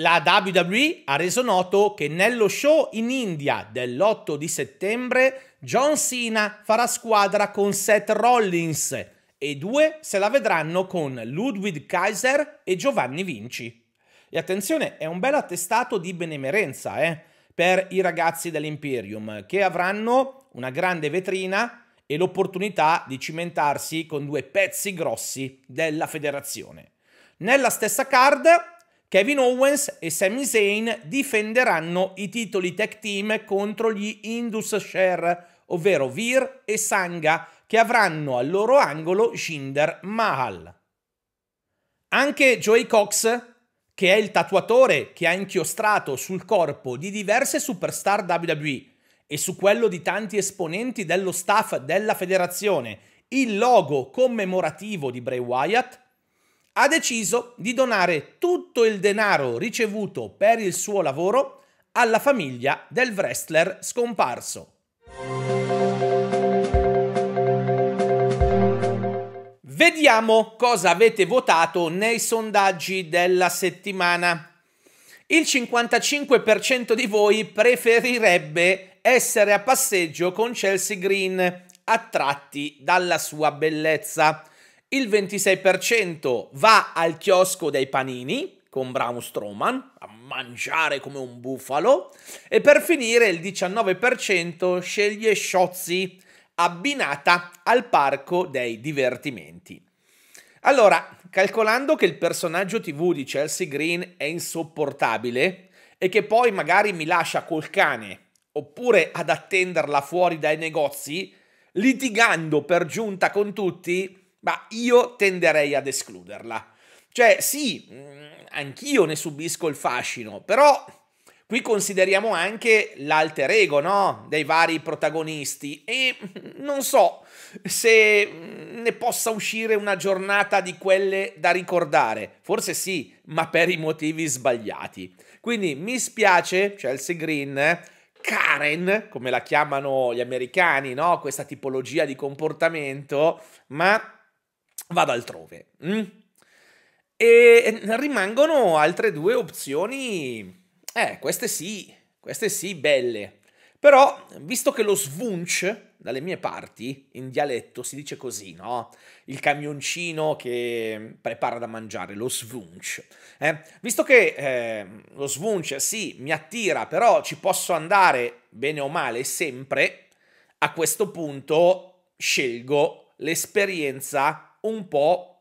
La WWE ha reso noto che nello show in India dell'8 di settembre John Cena farà squadra con Seth Rollins e i due se la vedranno con Ludwig Kaiser e Giovanni Vinci. E attenzione, è un bel attestato di benemerenza eh, per i ragazzi dell'Imperium che avranno una grande vetrina e l'opportunità di cimentarsi con due pezzi grossi della federazione. Nella stessa card Kevin Owens e Sami Zayn difenderanno i titoli tech team contro gli Indus Share, ovvero Vir e Sangha, che avranno al loro angolo Jinder Mahal. Anche Joey Cox, che è il tatuatore che ha inchiostrato sul corpo di diverse superstar WWE e su quello di tanti esponenti dello staff della federazione il logo commemorativo di Bray Wyatt, ha deciso di donare tutto il denaro ricevuto per il suo lavoro alla famiglia del wrestler scomparso. Vediamo cosa avete votato nei sondaggi della settimana. Il 55% di voi preferirebbe essere a passeggio con Chelsea Green, attratti dalla sua bellezza il 26% va al chiosco dei panini con Braun Strowman a mangiare come un bufalo e per finire il 19% sceglie Sciozzi abbinata al parco dei divertimenti. Allora, calcolando che il personaggio TV di Chelsea Green è insopportabile e che poi magari mi lascia col cane oppure ad attenderla fuori dai negozi, litigando per giunta con tutti, ma io tenderei ad escluderla. Cioè, sì, mm, anch'io ne subisco il fascino, però qui consideriamo anche l'alter ego, no? Dei vari protagonisti e non so se mm, ne possa uscire una giornata di quelle da ricordare. Forse sì, ma per i motivi sbagliati. Quindi mi spiace, Chelsea Green, Karen, come la chiamano gli americani, no? Questa tipologia di comportamento, ma vado altrove. Mm? E rimangono altre due opzioni, eh, queste sì, queste sì, belle. Però, visto che lo svunch dalle mie parti, in dialetto si dice così, no? Il camioncino che prepara da mangiare, lo svunch. Eh? Visto che eh, lo svunch, sì, mi attira, però ci posso andare bene o male sempre, a questo punto scelgo l'esperienza un po'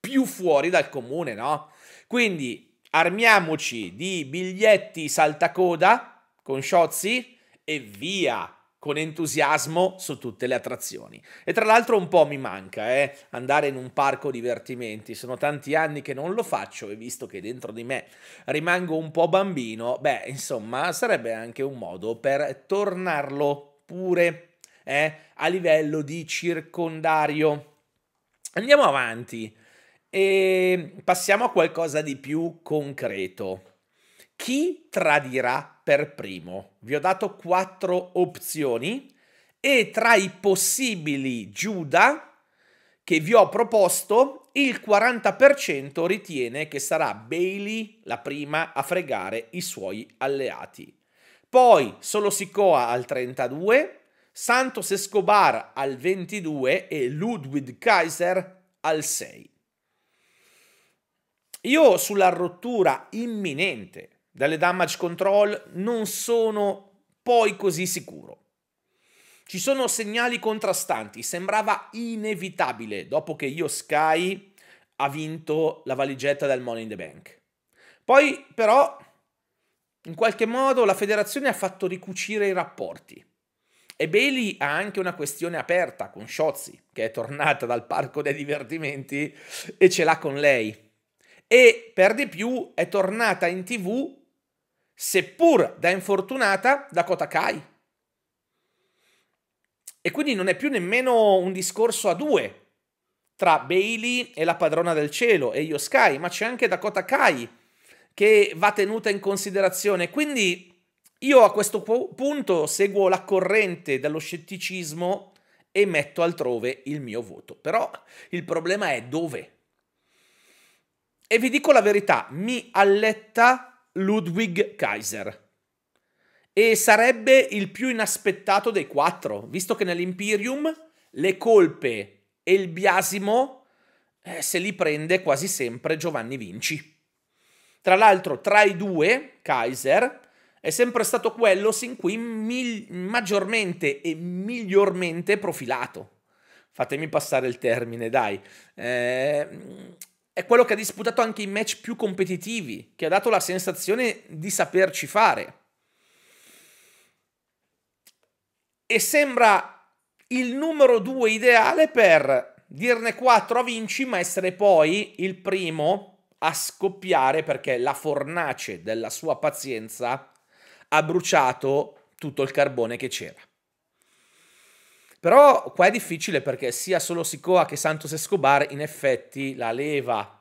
più fuori dal comune, no? Quindi armiamoci di biglietti saltacoda con Sciozzi e via con entusiasmo su tutte le attrazioni. E tra l'altro un po' mi manca eh, andare in un parco divertimenti, sono tanti anni che non lo faccio e visto che dentro di me rimango un po' bambino, beh, insomma, sarebbe anche un modo per tornarlo pure eh, a livello di circondario. Andiamo avanti e ehm, passiamo a qualcosa di più concreto. Chi tradirà per primo? Vi ho dato quattro opzioni e tra i possibili Giuda che vi ho proposto, il 40% ritiene che sarà Bailey la prima a fregare i suoi alleati. Poi solo Sikoa al 32, Santos Escobar al 22 e Ludwig Kaiser al 6. Io sulla rottura imminente dalle damage control non sono poi così sicuro. Ci sono segnali contrastanti, sembrava inevitabile dopo che io Sky ha vinto la valigetta del Money in the Bank. Poi però in qualche modo la federazione ha fatto ricucire i rapporti. E Bailey ha anche una questione aperta con Sciozzi, che è tornata dal parco dei divertimenti e ce l'ha con lei. E per di più è tornata in tv, seppur da infortunata, da Kotakai. E quindi non è più nemmeno un discorso a due tra Bailey e la padrona del cielo e Io Sky, ma c'è anche Dakota Kai che va tenuta in considerazione. Quindi io a questo punto seguo la corrente dello scetticismo e metto altrove il mio voto. Però il problema è dove. E vi dico la verità, mi alletta Ludwig Kaiser. E sarebbe il più inaspettato dei quattro, visto che nell'Imperium le colpe e il biasimo eh, se li prende quasi sempre Giovanni Vinci. Tra l'altro, tra i due, Kaiser, è sempre stato quello sin qui mil- maggiormente e migliormente profilato. Fatemi passare il termine, dai. Eh, è quello che ha disputato anche i match più competitivi, che ha dato la sensazione di saperci fare. E sembra il numero due ideale per dirne quattro a Vinci, ma essere poi il primo a scoppiare perché la fornace della sua pazienza ha bruciato tutto il carbone che c'era. Però qua è difficile perché sia solo Sicoa che Santos Escobar in effetti la leva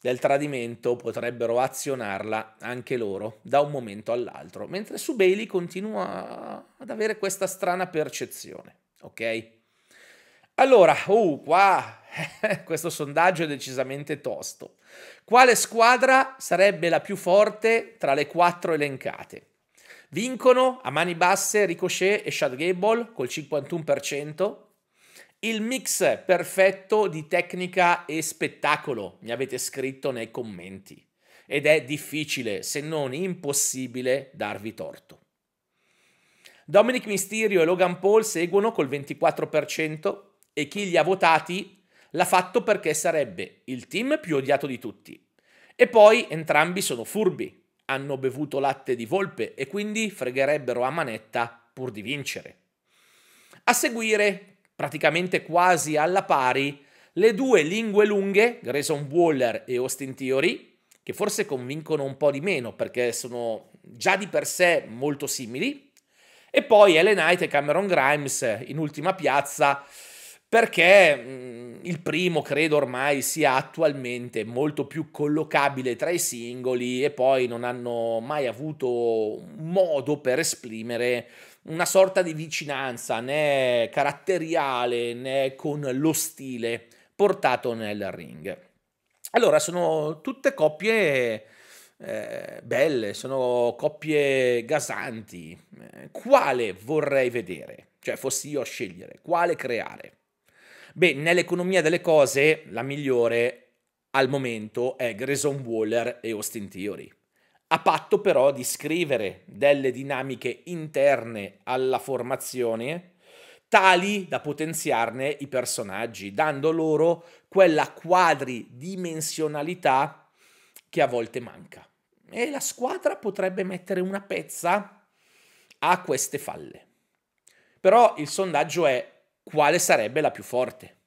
del tradimento potrebbero azionarla anche loro da un momento all'altro, mentre su Bailey continua ad avere questa strana percezione, ok? Allora, uh, qua questo sondaggio è decisamente tosto. Quale squadra sarebbe la più forte tra le quattro elencate? Vincono a mani basse Ricochet e Shad Gable col 51%. Il mix perfetto di tecnica e spettacolo, mi avete scritto nei commenti. Ed è difficile, se non impossibile, darvi torto. Dominic Mysterio e Logan Paul seguono col 24% e chi li ha votati L'ha fatto perché sarebbe il team più odiato di tutti. E poi entrambi sono furbi, hanno bevuto latte di volpe e quindi fregherebbero a manetta pur di vincere. A seguire, praticamente quasi alla pari, le due lingue lunghe, Grayson Waller e Austin Theory, che forse convincono un po' di meno perché sono già di per sé molto simili, e poi Ellen Knight e Cameron Grimes in ultima piazza, perché mm, il primo credo ormai sia attualmente molto più collocabile tra i singoli e poi non hanno mai avuto modo per esprimere una sorta di vicinanza né caratteriale né con lo stile portato nel ring. Allora, sono tutte coppie eh, belle, sono coppie gasanti. Eh, quale vorrei vedere? Cioè, fossi io a scegliere, quale creare? Beh, nell'economia delle cose la migliore al momento è Grayson Waller e Austin Theory. A patto però di scrivere delle dinamiche interne alla formazione tali da potenziarne i personaggi, dando loro quella quadridimensionalità che a volte manca. E la squadra potrebbe mettere una pezza a queste falle. Però il sondaggio è quale sarebbe la più forte.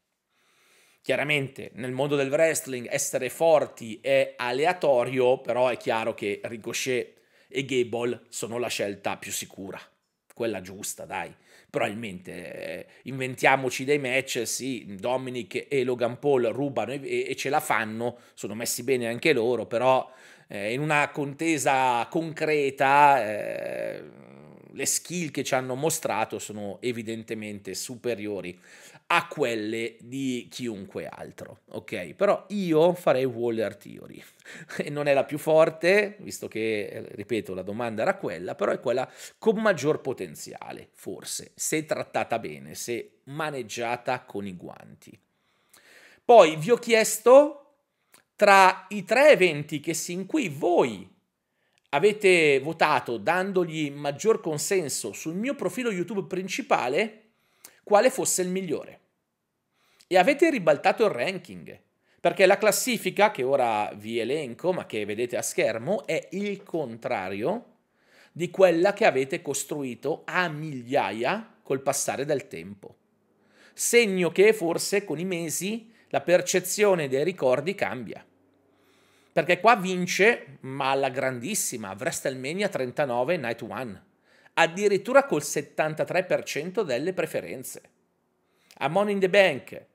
Chiaramente nel mondo del wrestling essere forti è aleatorio, però è chiaro che Ricochet e Gable sono la scelta più sicura, quella giusta, dai. Probabilmente eh, inventiamoci dei match, sì, Dominic e Logan Paul rubano e, e ce la fanno, sono messi bene anche loro, però eh, in una contesa concreta... Eh, le skill che ci hanno mostrato sono evidentemente superiori a quelle di chiunque altro, ok? Però io farei Waller Theory, e non è la più forte, visto che, eh, ripeto, la domanda era quella, però è quella con maggior potenziale, forse, se trattata bene, se maneggiata con i guanti. Poi vi ho chiesto tra i tre eventi che sin qui voi avete votato dandogli maggior consenso sul mio profilo YouTube principale quale fosse il migliore. E avete ribaltato il ranking, perché la classifica che ora vi elenco, ma che vedete a schermo, è il contrario di quella che avete costruito a migliaia col passare del tempo. Segno che forse con i mesi la percezione dei ricordi cambia. Perché qua vince, ma alla grandissima, WrestleMania 39 Night 1, addirittura col 73% delle preferenze. A Money in the Bank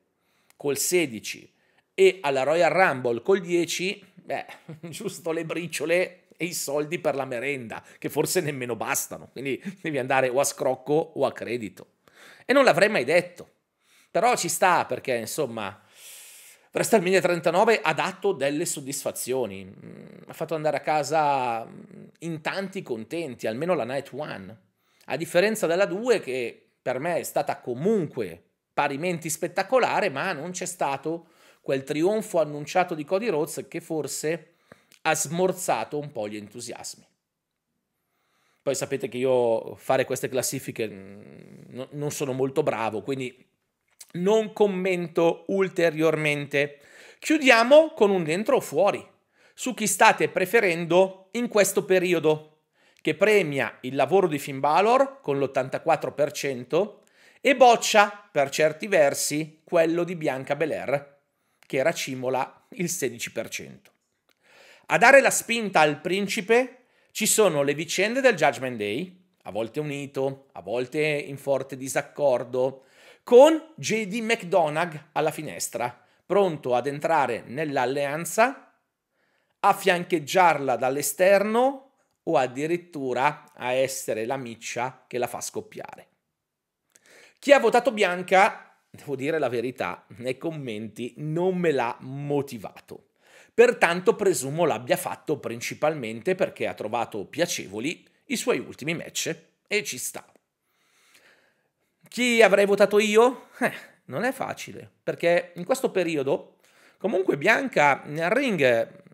col 16% e alla Royal Rumble col 10%, beh, giusto le briciole e i soldi per la merenda, che forse nemmeno bastano, quindi devi andare o a scrocco o a credito. E non l'avrei mai detto, però ci sta perché insomma WrestleMania 39 ha dato delle soddisfazioni, mm, ha fatto andare a casa mm, in tanti contenti, almeno la Night One, a differenza della 2 che per me è stata comunque parimenti spettacolare, ma non c'è stato quel trionfo annunciato di Cody Rhodes che forse ha smorzato un po' gli entusiasmi. Poi sapete che io fare queste classifiche mm, non sono molto bravo, quindi non commento ulteriormente. Chiudiamo con un dentro o fuori su chi state preferendo in questo periodo, che premia il lavoro di Finn con l'84% e boccia, per certi versi, quello di Bianca Belair, che racimola il 16%. A dare la spinta al principe ci sono le vicende del Judgment Day, a volte unito, a volte in forte disaccordo, con JD McDonagh alla finestra, pronto ad entrare nell'alleanza, a fiancheggiarla dall'esterno o addirittura a essere la miccia che la fa scoppiare. Chi ha votato Bianca, devo dire la verità, nei commenti non me l'ha motivato. Pertanto presumo l'abbia fatto principalmente perché ha trovato piacevoli i suoi ultimi match e ci sta. Chi avrei votato io? Eh, non è facile, perché in questo periodo comunque Bianca nel ring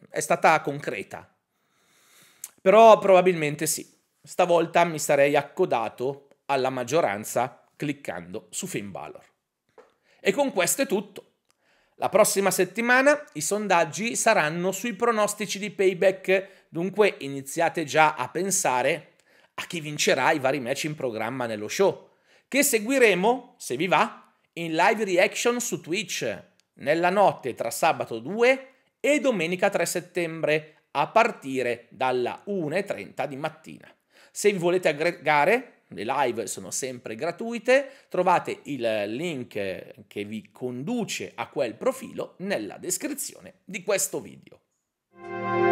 è stata concreta. Però probabilmente sì. Stavolta mi sarei accodato alla maggioranza cliccando su Finn Balor. E con questo è tutto. La prossima settimana i sondaggi saranno sui pronostici di payback, dunque iniziate già a pensare a chi vincerà i vari match in programma nello show che seguiremo, se vi va, in live reaction su Twitch nella notte tra sabato 2 e domenica 3 settembre a partire dalla 1.30 di mattina. Se vi volete aggregare, le live sono sempre gratuite, trovate il link che vi conduce a quel profilo nella descrizione di questo video.